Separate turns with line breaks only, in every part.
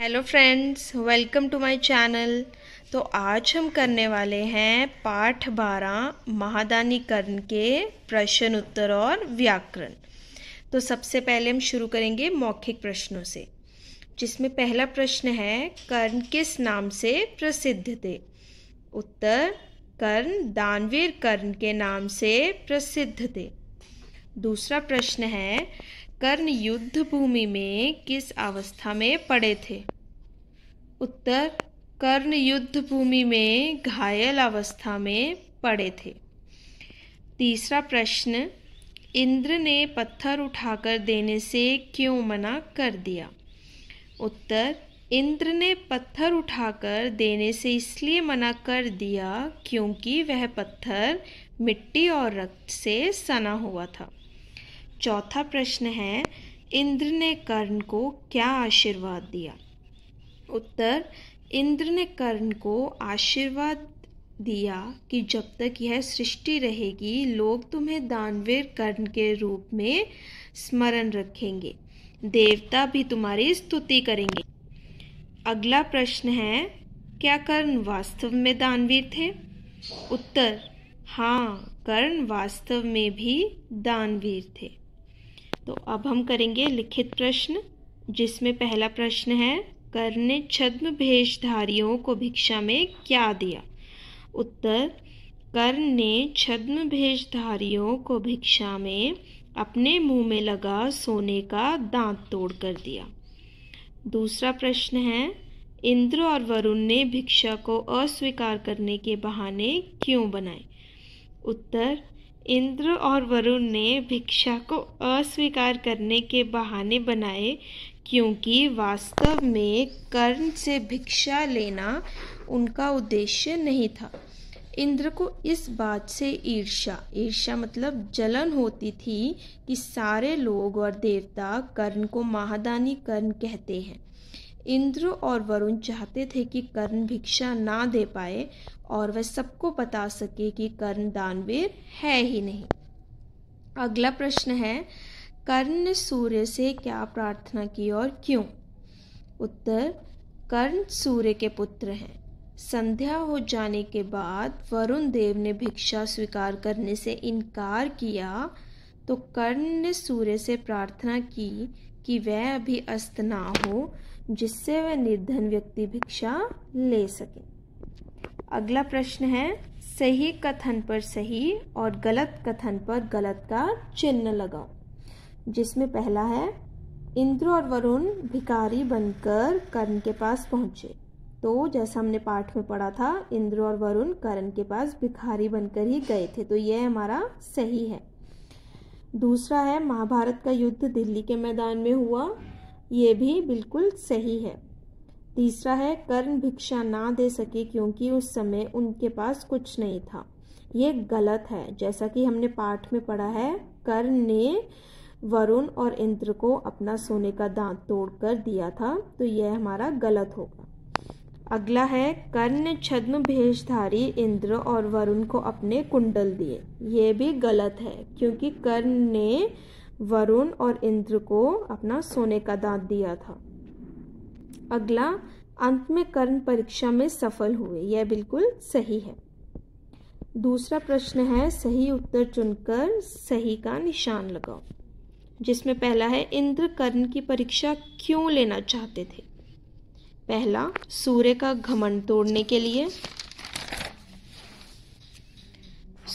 hello friends welcome to my channel तो आज हम करने वाले हैं पाठ बारह महादानी कर्ण के प्रश्न उत्तर और व्याकरण तो सबसे पहले हम शुरू करेंगे मौखिक प्रश्नों से जिसमें पहला प्रश्न है कर्ण किस नाम से प्रसिद्ध थे उत्तर कर्ण दानवीर कर्ण के नाम से प्रसिद्ध थे दूसरा प्रश्न है कर्ण युद्ध भूमि में किस अवस्था में पड़े थे उत्तर कर्ण युद्ध भूमि में घायल अवस्था में पड़े थे तीसरा प्रश्न इंद्र ने पत्थर उठाकर देने से क्यों मना कर दिया उत्तर इंद्र ने पत्थर उठाकर देने से इसलिए मना कर दिया क्योंकि वह पत्थर मिट्टी और रक्त से सना हुआ था चौथा प्रश्न है इंद्र ने कर्ण को क्या आशीर्वाद दिया उत्तर इंद्र ने कर्ण को आशीर्वाद दिया कि जब तक यह सृष्टि रहेगी लोग तुम्हें दानवीर कर्ण के रूप में स्मरण रखेंगे देवता भी तुम्हारी स्तुति करेंगे अगला प्रश्न है क्या कर्ण वास्तव में दानवीर थे उत्तर हाँ कर्ण वास्तव में भी दानवीर थे तो अब हम करेंगे लिखित प्रश्न जिसमें पहला प्रश्न है कर ने छद्म भेषधारियों को भिक्षा में क्या दिया उत्तर कर ने छद्म भेषधारियों को भिक्षा में अपने मुंह में लगा सोने का दांत तोड़ कर दिया दूसरा प्रश्न है इंद्र और वरुण ने भिक्षा को अस्वीकार करने के बहाने क्यों बनाए उत्तर इंद्र और वरुण ने भिक्षा को अस्वीकार करने के बहाने बनाए क्योंकि वास्तव में कर्ण से भिक्षा लेना उनका उद्देश्य नहीं था इंद्र को इस बात से ईर्ष्या ईर्ष्या मतलब जलन होती थी कि सारे लोग और देवता कर्ण को महादानी कर्ण कहते हैं इंद्र और वरुण चाहते थे कि कर्ण भिक्षा ना दे पाए और वह सबको बता सके कि कर्ण दानवीर है ही नहीं अगला प्रश्न है कर्ण ने सूर्य से क्या प्रार्थना की और क्यों उत्तर कर्ण सूर्य के पुत्र हैं संध्या हो जाने के बाद वरुण देव ने भिक्षा स्वीकार करने से इनकार किया तो कर्ण ने सूर्य से प्रार्थना की कि वह अभी अस्त ना हो जिससे वह निर्धन व्यक्ति भिक्षा ले सके अगला प्रश्न है सही कथन पर सही और गलत कथन पर गलत का चिन्ह लगाओ जिसमें पहला है इंद्र और वरुण भिकारी बनकर कर्ण के पास पहुंचे तो जैसा हमने पाठ में पढ़ा था इंद्र और वरुण करण के पास भिखारी बनकर ही गए थे तो यह हमारा सही है दूसरा है महाभारत का युद्ध दिल्ली के मैदान में हुआ ये भी बिल्कुल सही है तीसरा है कर्ण भिक्षा ना दे सके क्योंकि उस समय उनके पास कुछ नहीं था ये गलत है जैसा कि हमने पाठ में पढ़ा है कर्ण ने वरुण और इंद्र को अपना सोने का दांत तोड़कर दिया था तो यह हमारा गलत होगा अगला है कर्ण छद्म भेषधारी इंद्र और वरुण को अपने कुंडल दिए ये भी गलत है क्योंकि कर्ण ने वरुण और इंद्र को अपना सोने का दांत दिया था अगला अंत में कर्ण परीक्षा में सफल हुए यह बिल्कुल सही है दूसरा प्रश्न है सही उत्तर चुनकर सही का निशान लगाओ जिसमें पहला है इंद्र कर्ण की परीक्षा क्यों लेना चाहते थे पहला सूर्य का घमंड तोड़ने के लिए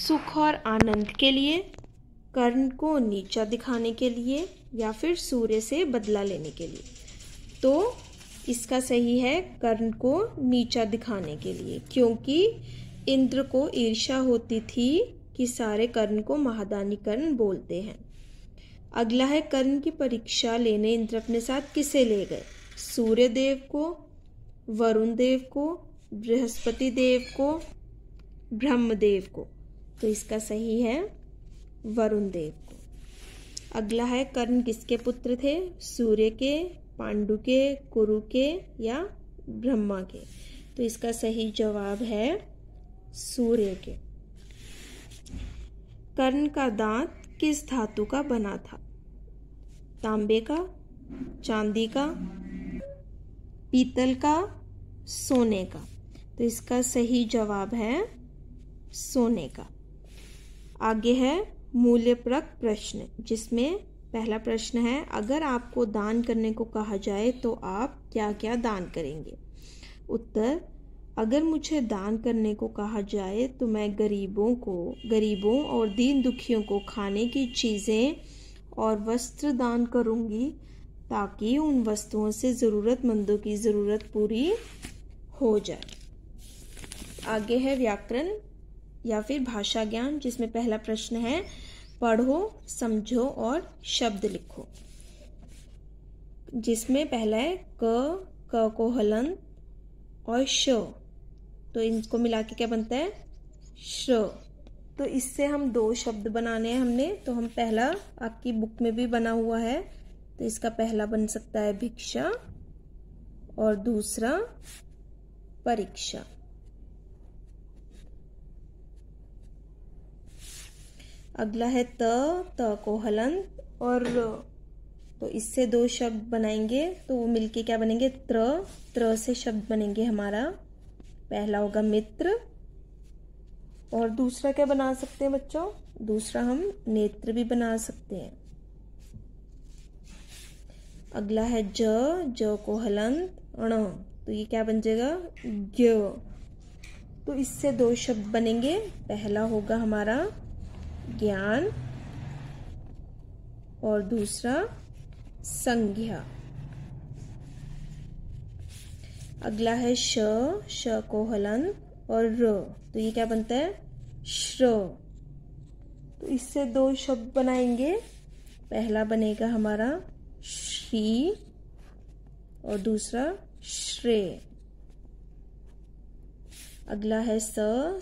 सुख और आनंद के लिए कर्ण को नीचा दिखाने के लिए या फिर सूर्य से बदला लेने के लिए तो इसका सही है कर्ण को नीचा दिखाने के लिए क्योंकि इंद्र को ईर्षा होती थी कि सारे कर्ण को महादानी कर्ण बोलते हैं अगला है कर्ण की परीक्षा लेने इंद्र अपने साथ किसे ले गए सूर्य देव को वरुण देव को बृहस्पति देव को ब्रह्मदेव को तो इसका सही है वरुण देव को अगला है कर्ण किसके पुत्र थे सूर्य के पांडु के कुरु के या ब्रह्मा के तो इसका सही जवाब है सूर्य के कर्ण का दांत किस धातु का बना था तांबे का चांदी का पीतल का सोने का तो इसका सही जवाब है सोने का आगे है मूल्यप्रक प्रश्न जिसमें पहला प्रश्न है अगर आपको दान करने को कहा जाए तो आप क्या क्या दान करेंगे उत्तर अगर मुझे दान करने को कहा जाए तो मैं गरीबों को गरीबों और दीन दुखियों को खाने की चीज़ें और वस्त्र दान करूंगी ताकि उन वस्तुओं से ज़रूरतमंदों की ज़रूरत पूरी हो जाए आगे है व्याकरण या फिर भाषा ज्ञान जिसमें पहला प्रश्न है पढ़ो समझो और शब्द लिखो जिसमें पहला है क क को हलन और श तो इनको मिला के क्या बनता है श तो इससे हम दो शब्द बनाने हैं हमने तो हम पहला आपकी बुक में भी बना हुआ है तो इसका पहला बन सकता है भिक्षा और दूसरा परीक्षा अगला है त त को हलंत और तो इससे दो शब्द बनाएंगे तो वो मिलके क्या बनेंगे त्र त्र से शब्द बनेंगे हमारा पहला होगा मित्र और दूसरा क्या बना सकते हैं बच्चों दूसरा हम नेत्र भी बना सकते हैं अगला है ज ज को हलंत अण तो ये क्या बन जाएगा ज्ञ तो इससे दो शब्द बनेंगे पहला होगा हमारा ज्ञान और दूसरा संज्ञा अगला है श श को हलन और र तो ये क्या बनता है श्र तो इससे दो शब्द बनाएंगे पहला बनेगा हमारा श्री और दूसरा श्रेय अगला है स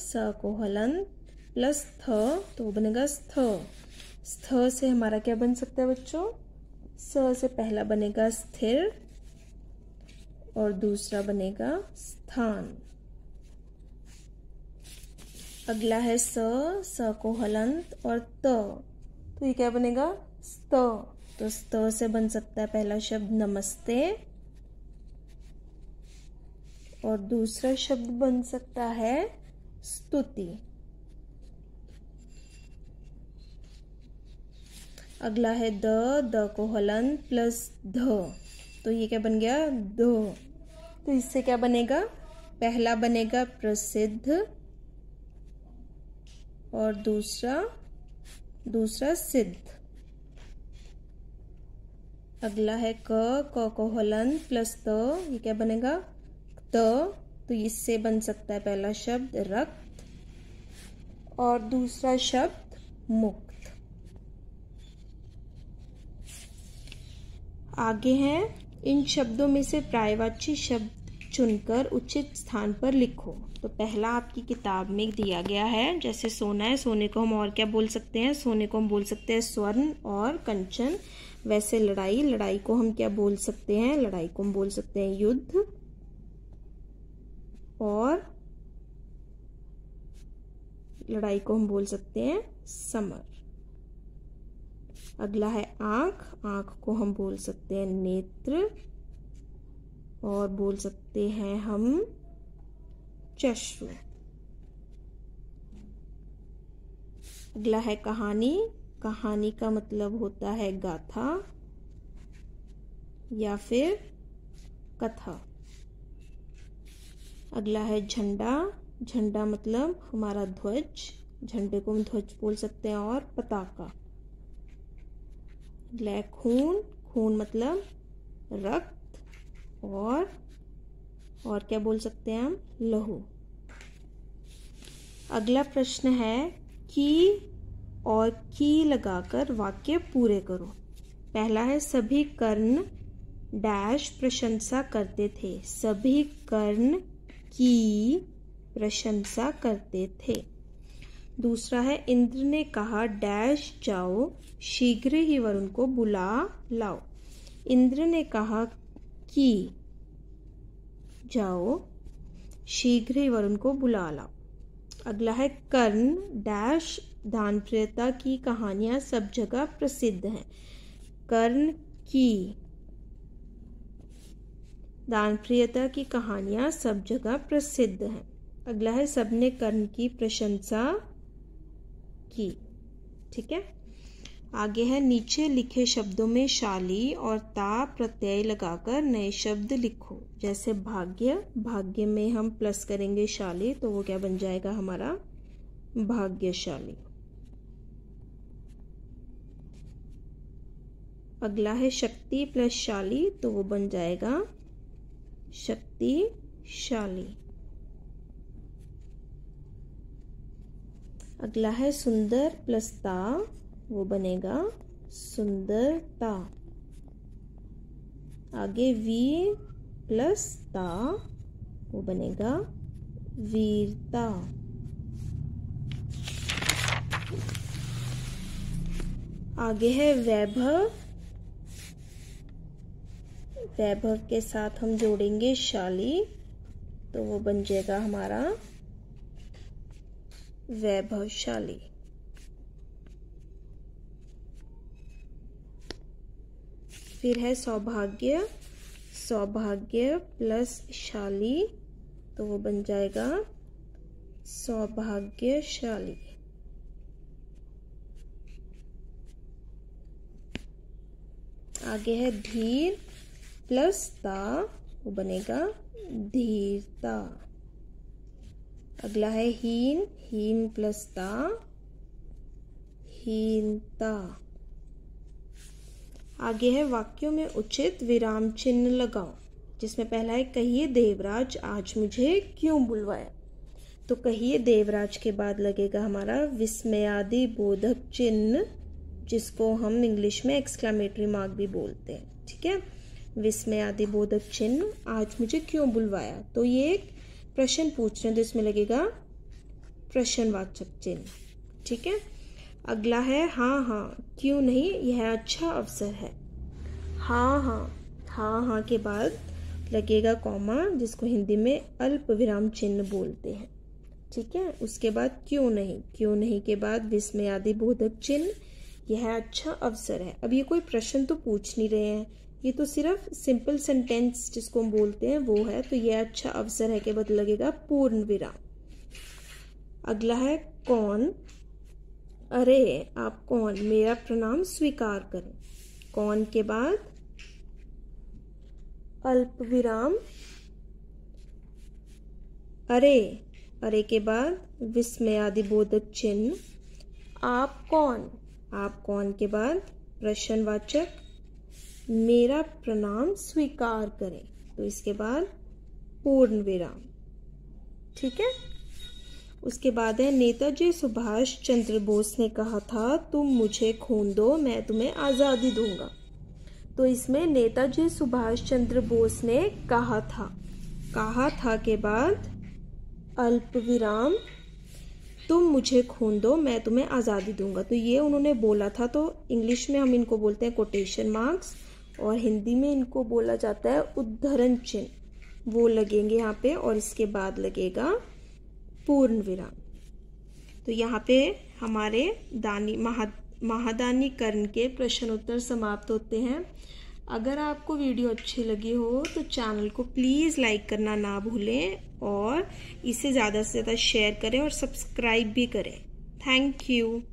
स को हलंत प्लस थ तो बनेगा स्थ स्थ से हमारा क्या बन सकता है बच्चों स से पहला बनेगा स्थिर और दूसरा बनेगा स्थान अगला है स स को हलंत और त तो ये क्या बनेगा स्त तो स्त से बन सकता है पहला शब्द नमस्ते और दूसरा शब्द बन सकता है स्तुति अगला है द द को हलन प्लस ध तो ये क्या बन गया द तो इससे क्या बनेगा पहला बनेगा प्रसिद्ध और दूसरा दूसरा सिद्ध अगला है क क को हलन प्लस त ये क्या बनेगा त तो इससे बन सकता है पहला शब्द रक्त और दूसरा शब्द मुक्त आगे हैं इन शब्दों में से प्रायवाची शब्द चुनकर उचित स्थान पर लिखो तो पहला आपकी किताब में दिया गया है जैसे सोना है सोने को हम और क्या बोल सकते हैं सोने को हम बोल सकते हैं स्वर्ण और कंचन वैसे लड़ाई लड़ाई को हम क्या बोल सकते हैं लड़ाई को हम बोल सकते हैं युद्ध और लड़ाई को हम बोल सकते हैं समर अगला है आँख आँख को हम बोल सकते हैं नेत्र और बोल सकते हैं हम चश्म अगला है कहानी कहानी का मतलब होता है गाथा या फिर कथा अगला है झंडा झंडा मतलब हमारा ध्वज झंडे को हम ध्वज बोल सकते हैं और पताका ब्लैक खून खून मतलब रक्त और और क्या बोल सकते हैं हम लहू अगला प्रश्न है की और की लगाकर वाक्य पूरे करो पहला है सभी कर्ण डैश प्रशंसा करते थे सभी कर्ण की प्रशंसा करते थे दूसरा है इंद्र ने कहा डैश जाओ शीघ्र ही वरुण को बुला लाओ इंद्र ने कहा कि जाओ शीघ्र ही वरुण को बुला लाओ अगला है कर्ण डैश दान प्रियता की कहानियां सब जगह प्रसिद्ध हैं कर्ण की दान प्रियता की कहानियां सब जगह प्रसिद्ध हैं अगला है सबने कर्ण की प्रशंसा की ठीक है आगे है नीचे लिखे शब्दों में शाली और ता प्रत्यय लगाकर नए शब्द लिखो जैसे भाग्य भाग्य में हम प्लस करेंगे शाली तो वो क्या बन जाएगा हमारा भाग्यशाली अगला है शक्ति प्लस शाली तो वो बन जाएगा शक्तिशाली अगला है सुंदर प्लस ता वो बनेगा सुंदरता आगे वी प्लस ता वो बनेगा वीरता आगे है वैभव वैभव के साथ हम जोड़ेंगे शाली तो वो बन जाएगा हमारा वैभवशाली फिर है सौभाग्य सौभाग्य प्लस शाली तो वो बन जाएगा सौभाग्यशाली आगे है धीर प्लस ता वो बनेगा धीरता अगला है हीन हीन प्लस ता हीनता आगे है वाक्यों में उचित विराम चिन्ह लगाओ जिसमें पहला है कहिए देवराज आज मुझे क्यों बुलवाया तो कहिए देवराज के बाद लगेगा हमारा विस्मयादि बोधक चिन्ह जिसको हम इंग्लिश में एक्सक्लामेटरी मार्क भी बोलते हैं ठीक है विस्मयादि बोधक चिन्ह आज मुझे क्यों बुलवाया तो ये एक प्रश्न पूछ रहे हैं तो इसमें लगेगा प्रश्नवाचक चिन्ह ठीक है अगला है हाँ हाँ क्यों नहीं यह अच्छा अवसर है हाँ हाँ हाँ हाँ के बाद लगेगा कॉमा जिसको हिंदी में अल्प विराम चिन्ह बोलते हैं ठीक है उसके बाद क्यों नहीं क्यों नहीं के बाद विस्मयादि बोधक चिन्ह यह अच्छा अवसर है अब ये कोई प्रश्न तो पूछ नहीं रहे हैं ये तो सिर्फ सिंपल सेंटेंस जिसको हम बोलते हैं वो है तो ये अच्छा अवसर है के बदल लगेगा पूर्ण विराम अगला है कौन अरे आप कौन मेरा प्रणाम स्वीकार करें कौन के बाद अल्प विराम अरे अरे के बाद विस्मय आदि बोधक चिन्ह आप कौन आप कौन के बाद प्रश्नवाचक मेरा प्रणाम स्वीकार करें तो इसके बाद पूर्ण विराम ठीक है उसके बाद है नेताजी सुभाष चंद्र बोस ने कहा था तुम मुझे खून दो मैं तुम्हें आज़ादी दूंगा तो इसमें नेताजी सुभाष चंद्र बोस ने कहा था कहा था के बाद अल्प विराम तुम मुझे खून दो मैं तुम्हें आज़ादी दूंगा तो ये उन्होंने बोला था तो इंग्लिश में हम इनको बोलते हैं कोटेशन मार्क्स और हिंदी में इनको बोला जाता है उद्धरण चिन्ह वो लगेंगे यहाँ पे और इसके बाद लगेगा पूर्ण विराम तो यहाँ पे हमारे दानी महा महादानीकरण के प्रश्न उत्तर समाप्त होते हैं अगर आपको वीडियो अच्छी लगी हो तो चैनल को प्लीज़ लाइक करना ना भूलें और इसे ज़्यादा से ज़्यादा शेयर करें और सब्सक्राइब भी करें थैंक यू